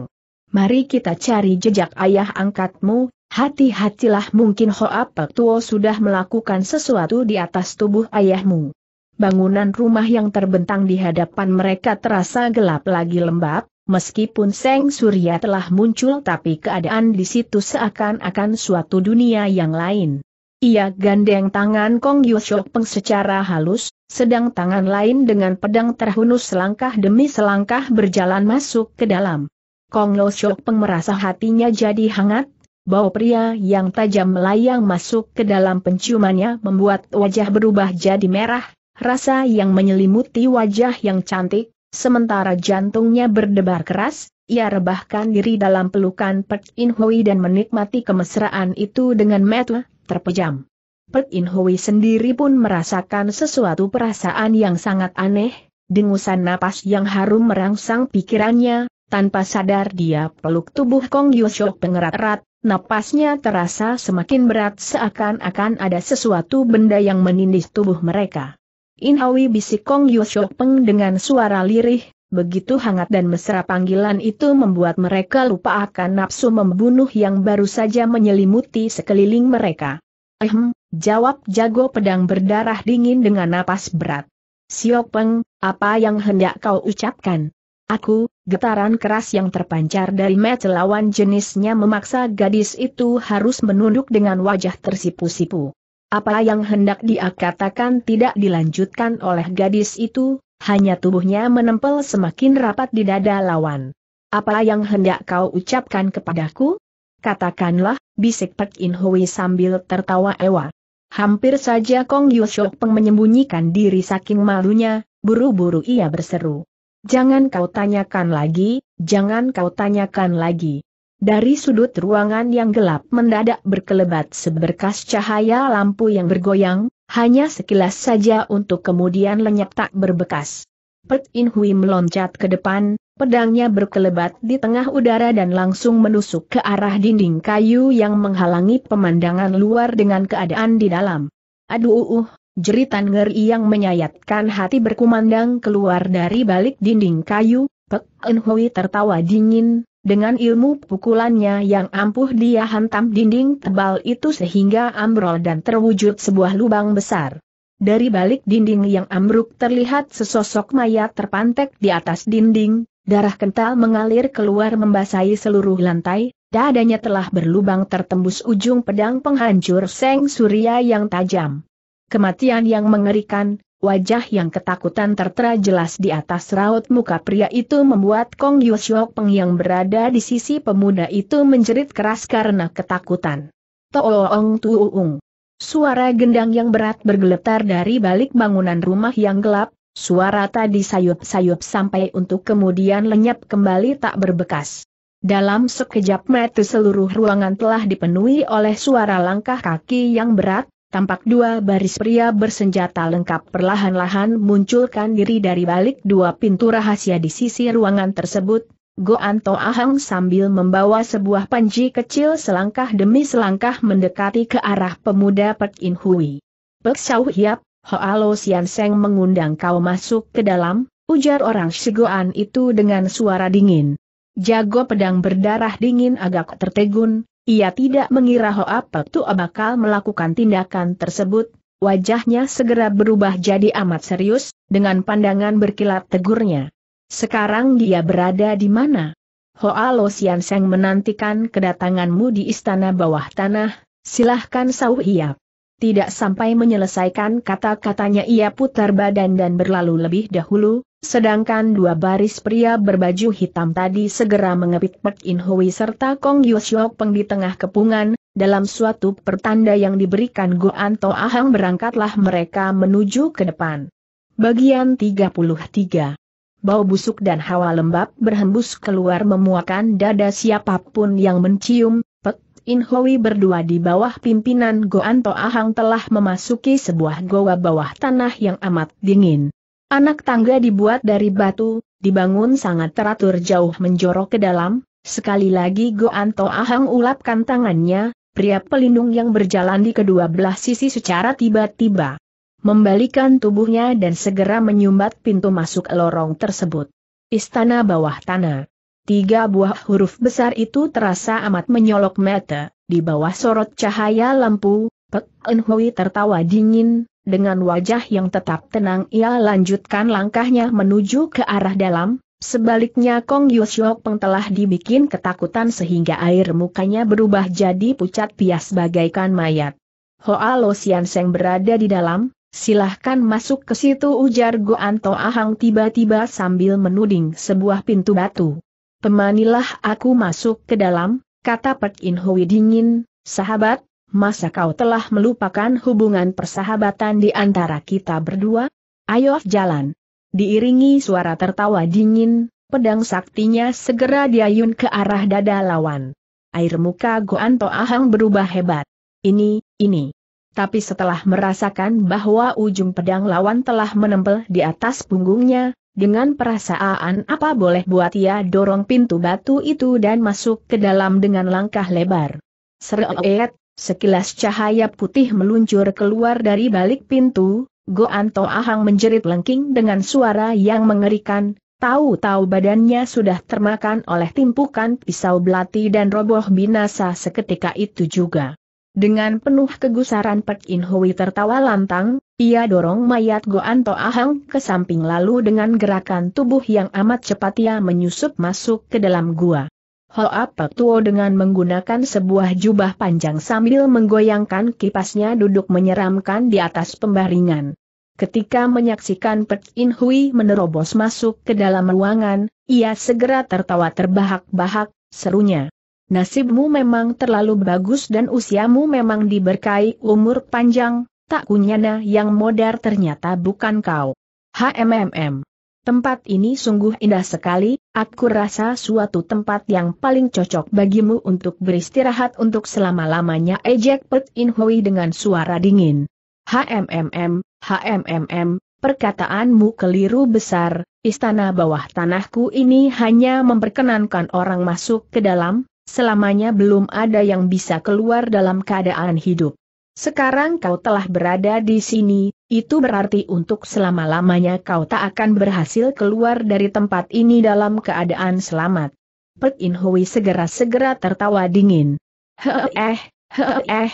Mari kita cari jejak ayah angkatmu, hati-hatilah mungkin Hoa Tuo sudah melakukan sesuatu di atas tubuh ayahmu. Bangunan rumah yang terbentang di hadapan mereka terasa gelap lagi lembab, Meskipun Seng Surya telah muncul tapi keadaan di situ seakan-akan suatu dunia yang lain. Ia gandeng tangan Kong Yusok Peng secara halus, sedang tangan lain dengan pedang terhunus selangkah demi selangkah berjalan masuk ke dalam. Kong Yusok Peng merasa hatinya jadi hangat, bau pria yang tajam melayang masuk ke dalam penciumannya membuat wajah berubah jadi merah, rasa yang menyelimuti wajah yang cantik, sementara jantungnya berdebar keras, ia rebahkan diri dalam pelukan Pek In Hui dan menikmati kemesraan itu dengan mata terpejam. Pet In Hui sendiri pun merasakan sesuatu perasaan yang sangat aneh, dengusan napas yang harum merangsang pikirannya, tanpa sadar dia peluk tubuh Kong Yushok pengerat-erat, napasnya terasa semakin berat seakan-akan ada sesuatu benda yang menindih tubuh mereka. In Hui bisik Kong Yushok Peng dengan suara lirih, Begitu hangat dan mesra panggilan itu membuat mereka lupa akan nafsu membunuh yang baru saja menyelimuti sekeliling mereka. Ehm, jawab jago pedang berdarah dingin dengan napas berat. Siok Peng, apa yang hendak kau ucapkan? Aku, getaran keras yang terpancar dari mata lawan jenisnya memaksa gadis itu harus menunduk dengan wajah tersipu-sipu. Apa yang hendak dia katakan tidak dilanjutkan oleh gadis itu, hanya tubuhnya menempel semakin rapat di dada lawan. Apa yang hendak kau ucapkan kepadaku? Katakanlah, bisik Pek In Hui sambil tertawa ewa. Hampir saja Kong Yusok Peng menyembunyikan diri saking malunya, buru-buru ia berseru. Jangan kau tanyakan lagi, jangan kau tanyakan lagi. Dari sudut ruangan yang gelap mendadak berkelebat seberkas cahaya lampu yang bergoyang, hanya sekilas saja untuk kemudian lenyap tak berbekas. Pet In Hui meloncat ke depan, pedangnya berkelebat di tengah udara dan langsung menusuk ke arah dinding kayu yang menghalangi pemandangan luar dengan keadaan di dalam. Aduh, uh, uh jeritan ngeri yang menyayatkan hati berkumandang keluar dari balik dinding kayu, Pek In Hui tertawa dingin, dengan ilmu pukulannya yang ampuh dia hantam dinding tebal itu sehingga ambrol dan terwujud sebuah lubang besar. Dari balik dinding yang ambruk terlihat sesosok mayat terpantek di atas dinding, darah kental mengalir keluar membasahi seluruh lantai, dadanya telah berlubang tertembus ujung pedang penghancur Seng Surya yang tajam. Kematian yang mengerikan, Wajah yang ketakutan tertera jelas di atas raut muka pria itu membuat Kong Yusyok Peng yang berada di sisi pemuda itu menjerit keras karena ketakutan. Toong tuung. Suara gendang yang berat bergeletar dari balik bangunan rumah yang gelap, suara tadi sayup-sayup sampai untuk kemudian lenyap kembali tak berbekas. Dalam sekejap mata seluruh ruangan telah dipenuhi oleh suara langkah kaki yang berat, tampak dua baris pria bersenjata lengkap perlahan-lahan munculkan diri dari balik dua pintu rahasia di sisi ruangan tersebut. Goanto Ahang sambil membawa sebuah panji kecil selangkah demi selangkah mendekati ke arah pemuda Pek In Hui. Pek Shau Hiap, Lo Sian Seng mengundang kau masuk ke dalam, ujar orang Shigoan itu dengan suara dingin. Jago pedang berdarah dingin agak tertegun, ia tidak mengira Hoa Tua bakal melakukan tindakan tersebut, wajahnya segera berubah jadi amat serius, dengan pandangan berkilat tegurnya. Sekarang dia berada di mana? Hoa Lo Sian Seng menantikan kedatanganmu di istana bawah tanah, silahkan sauh ia. Tidak sampai menyelesaikan kata-katanya ia putar badan dan berlalu lebih dahulu, Sedangkan dua baris pria berbaju hitam tadi segera mengepit Pek In Hui serta Kong Peng di tengah kepungan, dalam suatu pertanda yang diberikan Guan To Ahang berangkatlah mereka menuju ke depan. Bagian 33 Bau busuk dan hawa lembab berhembus keluar memuakan dada siapapun yang mencium, Pek In Hui berdua di bawah pimpinan Guan To Ahang telah memasuki sebuah goa bawah tanah yang amat dingin. Anak tangga dibuat dari batu, dibangun sangat teratur jauh menjorok ke dalam, sekali lagi Go Anto Ahang ulapkan tangannya, pria pelindung yang berjalan di kedua belah sisi secara tiba-tiba. Membalikan tubuhnya dan segera menyumbat pintu masuk lorong tersebut. Istana bawah tanah. Tiga buah huruf besar itu terasa amat menyolok mata, di bawah sorot cahaya lampu, Pek Enhui tertawa dingin, dengan wajah yang tetap tenang ia lanjutkan langkahnya menuju ke arah dalam, sebaliknya Kong Yusyok Peng telah dibikin ketakutan sehingga air mukanya berubah jadi pucat pias bagaikan mayat. Hoa Lo Sian Seng berada di dalam, silahkan masuk ke situ ujar Goan To Ahang tiba-tiba sambil menuding sebuah pintu batu. Pemanilah aku masuk ke dalam, kata Pek In Hui dingin, sahabat, masa kau telah melupakan hubungan persahabatan di antara kita berdua? Ayo jalan. Diiringi suara tertawa dingin, pedang saktinya segera diayun ke arah dada lawan. Air muka Goanto Ahang berubah hebat. Ini, ini. Tapi setelah merasakan bahwa ujung pedang lawan telah menempel di atas punggungnya, dengan perasaan apa boleh buat ia dorong pintu batu itu dan masuk ke dalam dengan langkah lebar. Seret, Sekilas cahaya putih meluncur keluar dari balik pintu, Go Anto Ahang menjerit lengking dengan suara yang mengerikan, tahu-tahu badannya sudah termakan oleh timpukan pisau belati dan roboh binasa seketika itu juga. Dengan penuh kegusaran Pek In Hui tertawa lantang, ia dorong mayat Go Anto Ahang ke samping lalu dengan gerakan tubuh yang amat cepat ia menyusup masuk ke dalam gua. Hoa Tuo dengan menggunakan sebuah jubah panjang sambil menggoyangkan kipasnya duduk menyeramkan di atas pembaringan. Ketika menyaksikan Pek In Hui menerobos masuk ke dalam ruangan, ia segera tertawa terbahak-bahak, serunya. Nasibmu memang terlalu bagus dan usiamu memang diberkai umur panjang, tak kunyana yang modar ternyata bukan kau. HMMM. Tempat ini sungguh indah sekali, aku rasa suatu tempat yang paling cocok bagimu untuk beristirahat untuk selama-lamanya ejek Pet In Hui dengan suara dingin. HMMM, HMMM, perkataanmu keliru besar, istana bawah tanahku ini hanya memperkenankan orang masuk ke dalam, selamanya belum ada yang bisa keluar dalam keadaan hidup. Sekarang kau telah berada di sini, itu berarti untuk selama-lamanya kau tak akan berhasil keluar dari tempat ini dalam keadaan selamat. Pek In Hui segera-segera tertawa dingin. Heh eh, heh eh,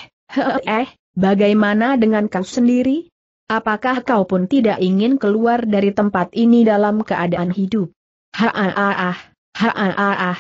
eh, bagaimana dengan kau sendiri? Apakah kau pun tidak ingin keluar dari tempat ini dalam keadaan hidup? Ha ah ah, ah,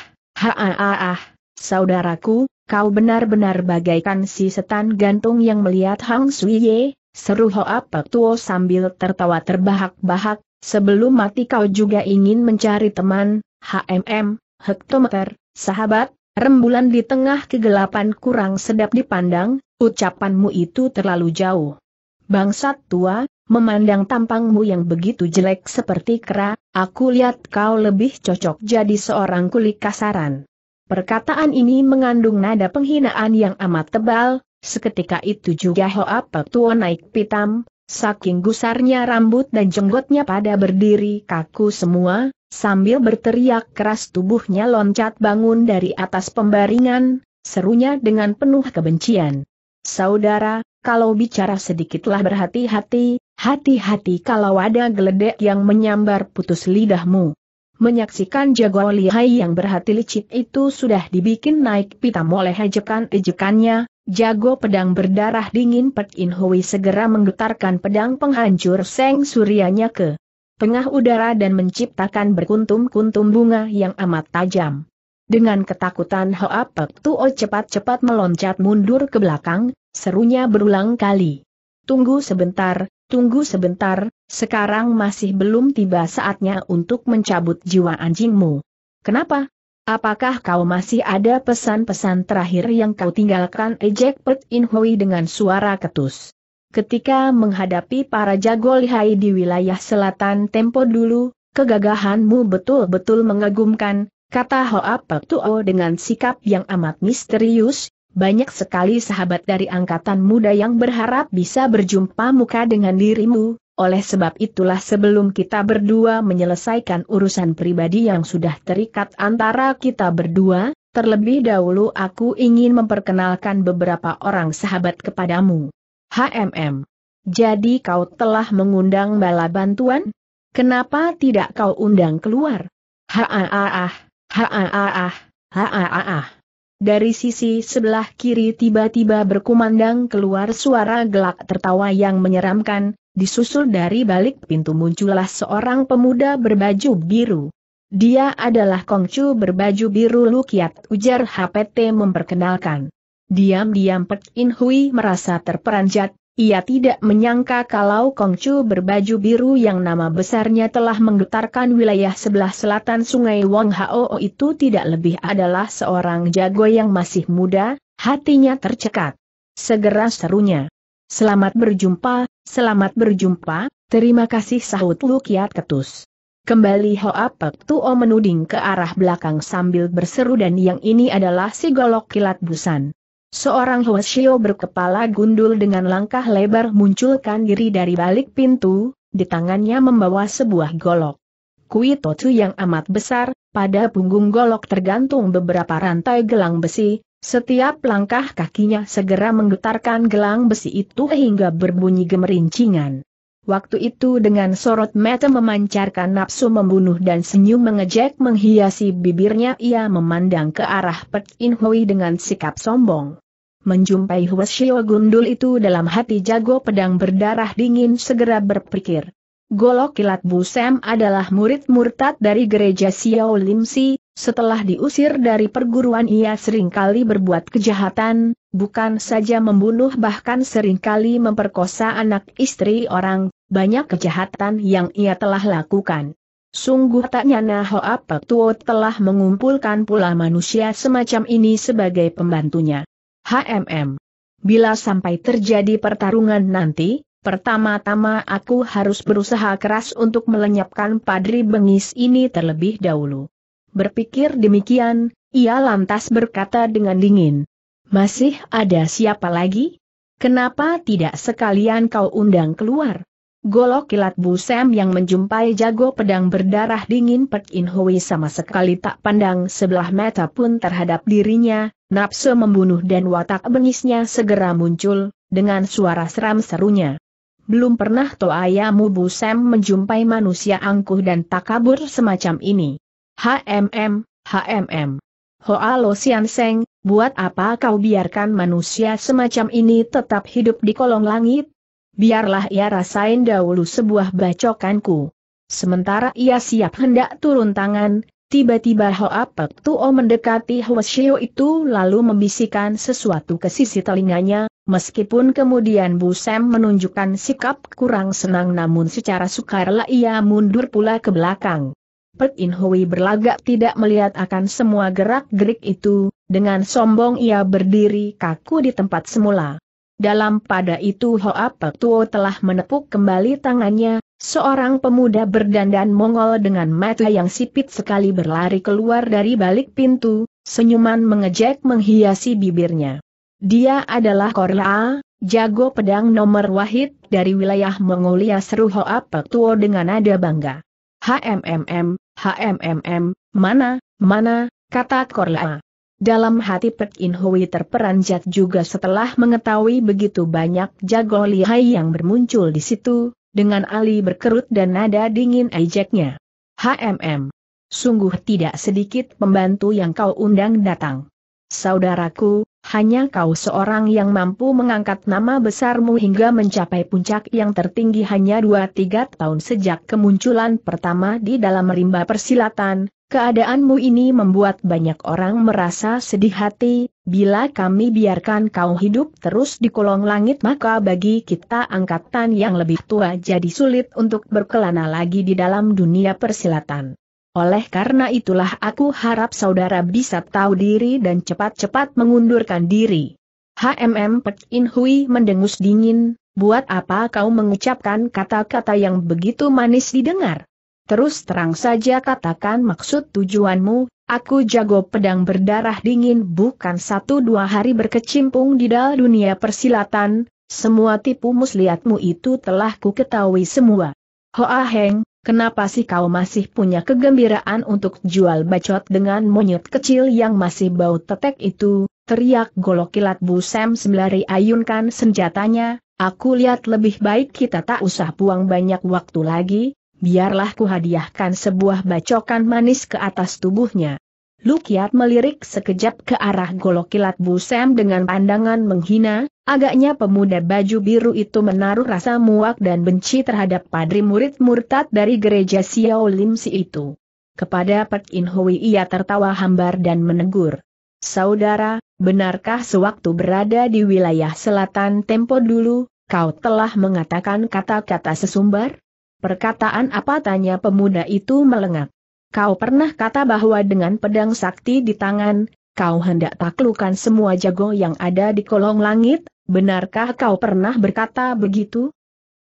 ah, ah saudaraku, kau benar-benar bagaikan si setan gantung yang melihat Hang Sui Ye, seru Hoa Pek Tuo sambil tertawa terbahak-bahak, sebelum mati kau juga ingin mencari teman, HMM, hektometer, sahabat, rembulan di tengah kegelapan kurang sedap dipandang, ucapanmu itu terlalu jauh. Bangsat tua, memandang tampangmu yang begitu jelek seperti kera, aku lihat kau lebih cocok jadi seorang kulik kasaran. Perkataan ini mengandung nada penghinaan yang amat tebal, seketika itu juga Hoa Petua naik pitam, saking gusarnya rambut dan jenggotnya pada berdiri kaku semua, sambil berteriak keras tubuhnya loncat bangun dari atas pembaringan, serunya dengan penuh kebencian. Saudara, kalau bicara sedikitlah berhati-hati, hati-hati kalau ada geledek yang menyambar putus lidahmu. Menyaksikan jago lihai yang berhati licik itu sudah dibikin naik pitam oleh ejekan-ejekannya, jago pedang berdarah dingin Pek In Hui segera menggetarkan pedang penghancur Seng Suryanya ke tengah udara dan menciptakan berkuntum-kuntum bunga yang amat tajam. Dengan ketakutan Hoa Pek Tuo cepat-cepat meloncat mundur ke belakang, serunya berulang kali. Tunggu sebentar, tunggu sebentar, sekarang masih belum tiba saatnya untuk mencabut jiwa anjingmu. Kenapa? Apakah kau masih ada pesan-pesan terakhir yang kau tinggalkan? Ejek Pet In Hui dengan suara ketus. Ketika menghadapi para jago lihai di wilayah selatan tempo dulu, kegagahanmu betul-betul mengagumkan, kata Hoa Pek Tuo dengan sikap yang amat misterius, banyak sekali sahabat dari angkatan muda yang berharap bisa berjumpa muka dengan dirimu, oleh sebab itulah sebelum kita berdua menyelesaikan urusan pribadi yang sudah terikat antara kita berdua, terlebih dahulu aku ingin memperkenalkan beberapa orang sahabat kepadamu. HMM. Jadi kau telah mengundang bala bantuan? Kenapa tidak kau undang keluar? Haaah, haaah, haaah. Dari sisi sebelah kiri tiba-tiba berkumandang keluar suara gelak tertawa yang menyeramkan, disusul dari balik pintu muncullah seorang pemuda berbaju biru. Dia adalah Kongcu berbaju biru Lukiat ujar HPT memperkenalkan. Diam-diam Pek In Hui merasa terperanjat, ia tidak menyangka kalau Kongcu berbaju biru yang nama besarnya telah menggetarkan wilayah sebelah selatan sungai Wong Hao itu tidak lebih adalah seorang jago yang masih muda, hatinya tercekat. Segera serunya. Selamat berjumpa, selamat berjumpa, terima kasih sahut Lukiat Ketus. Kembali Hoa Pek Tuo menuding ke arah belakang sambil berseru dan yang ini adalah si golok kilat busan. Seorang Hoshio berkepala gundul dengan langkah lebar munculkan diri dari balik pintu, di tangannya membawa sebuah golok. Kui Totsu yang amat besar, pada punggung golok tergantung beberapa rantai gelang besi, setiap langkah kakinya segera menggetarkan gelang besi itu hingga berbunyi gemerincingan. Waktu itu dengan sorot mata memancarkan nafsu membunuh dan senyum mengejek menghiasi bibirnya ia memandang ke arah Pek In Hui dengan sikap sombong menjumpai Huasio gundul itu dalam hati jago pedang berdarah dingin segera berpikir. Golok kilat Busem adalah murid murtad dari gereja Xiao Limsi, setelah diusir dari perguruan ia seringkali berbuat kejahatan, bukan saja membunuh bahkan seringkali memperkosa anak istri orang, banyak kejahatan yang ia telah lakukan. Sungguh tak nyana Hoa Tuo telah mengumpulkan pula manusia semacam ini sebagai pembantunya. HMM. Bila sampai terjadi pertarungan nanti, pertama-tama aku harus berusaha keras untuk melenyapkan Padri Bengis ini terlebih dahulu. Berpikir demikian, ia lantas berkata dengan dingin. Masih ada siapa lagi? Kenapa tidak sekalian kau undang keluar? Golok kilat Bu Sam yang menjumpai jago pedang berdarah dingin Pek In Hui sama sekali tak pandang sebelah mata pun terhadap dirinya, Nafsu membunuh dan watak bengisnya segera muncul, dengan suara seram serunya. Belum pernah Toayamu Busem menjumpai manusia angkuh dan takabur semacam ini. HMM, HMM. Hoa Lo Sian Seng, buat apa kau biarkan manusia semacam ini tetap hidup di kolong langit? Biarlah ia rasain dahulu sebuah bacokanku. Sementara ia siap hendak turun tangan, Tiba-tiba Hoa Pek Tuo mendekati Hwasyo itu lalu membisikkan sesuatu ke sisi telinganya, meskipun kemudian Bu Sam menunjukkan sikap kurang senang namun secara sukarela ia mundur pula ke belakang. Pek In Hui berlagak tidak melihat akan semua gerak-gerik itu, dengan sombong ia berdiri kaku di tempat semula. Dalam pada itu Hoa Pek Tuo telah menepuk kembali tangannya, Seorang pemuda berdandan Mongol dengan mata yang sipit sekali berlari keluar dari balik pintu, senyuman mengejek menghiasi bibirnya. Dia adalah Korla, jago pedang nomor wahid dari wilayah Mongolia seru Hoa dengan nada bangga. HMMM, HMMM, mana, mana, kata Korla. Dalam hati Pek In Hui terperanjat juga setelah mengetahui begitu banyak jago lihai yang bermuncul di situ, dengan Ali berkerut dan nada dingin ejeknya. HMM. Sungguh tidak sedikit pembantu yang kau undang datang. Saudaraku, hanya kau seorang yang mampu mengangkat nama besarmu hingga mencapai puncak yang tertinggi hanya 2-3 tahun sejak kemunculan pertama di dalam rimba persilatan, keadaanmu ini membuat banyak orang merasa sedih hati, bila kami biarkan kau hidup terus di kolong langit maka bagi kita angkatan yang lebih tua jadi sulit untuk berkelana lagi di dalam dunia persilatan. Oleh karena itulah aku harap saudara bisa tahu diri dan cepat-cepat mengundurkan diri. HMM Pek In Hui mendengus dingin, buat apa kau mengucapkan kata-kata yang begitu manis didengar? Terus terang saja katakan maksud tujuanmu, aku jago pedang berdarah dingin bukan satu dua hari berkecimpung di dal dunia persilatan, semua tipu muslihatmu itu telah ku ketahui semua. Hoa Heng, Kenapa sih kau masih punya kegembiraan untuk jual bacot dengan monyet kecil yang masih bau tetek itu? Teriak golok kilat Bu Sam sembari ayunkan senjatanya, aku lihat lebih baik kita tak usah buang banyak waktu lagi, biarlah ku hadiahkan sebuah bacokan manis ke atas tubuhnya. Lukiat melirik sekejap ke arah golok kilat Busem dengan pandangan menghina, agaknya pemuda baju biru itu menaruh rasa muak dan benci terhadap padri murid murtad dari gereja Xiao Lim Si itu. Kepada Pek In Hui ia tertawa hambar dan menegur. Saudara, benarkah sewaktu berada di wilayah selatan tempo dulu, kau telah mengatakan kata-kata sesumbar? Perkataan apa tanya pemuda itu melengak. Kau pernah kata bahwa dengan pedang sakti di tangan, kau hendak taklukan semua jago yang ada di kolong langit, benarkah kau pernah berkata begitu?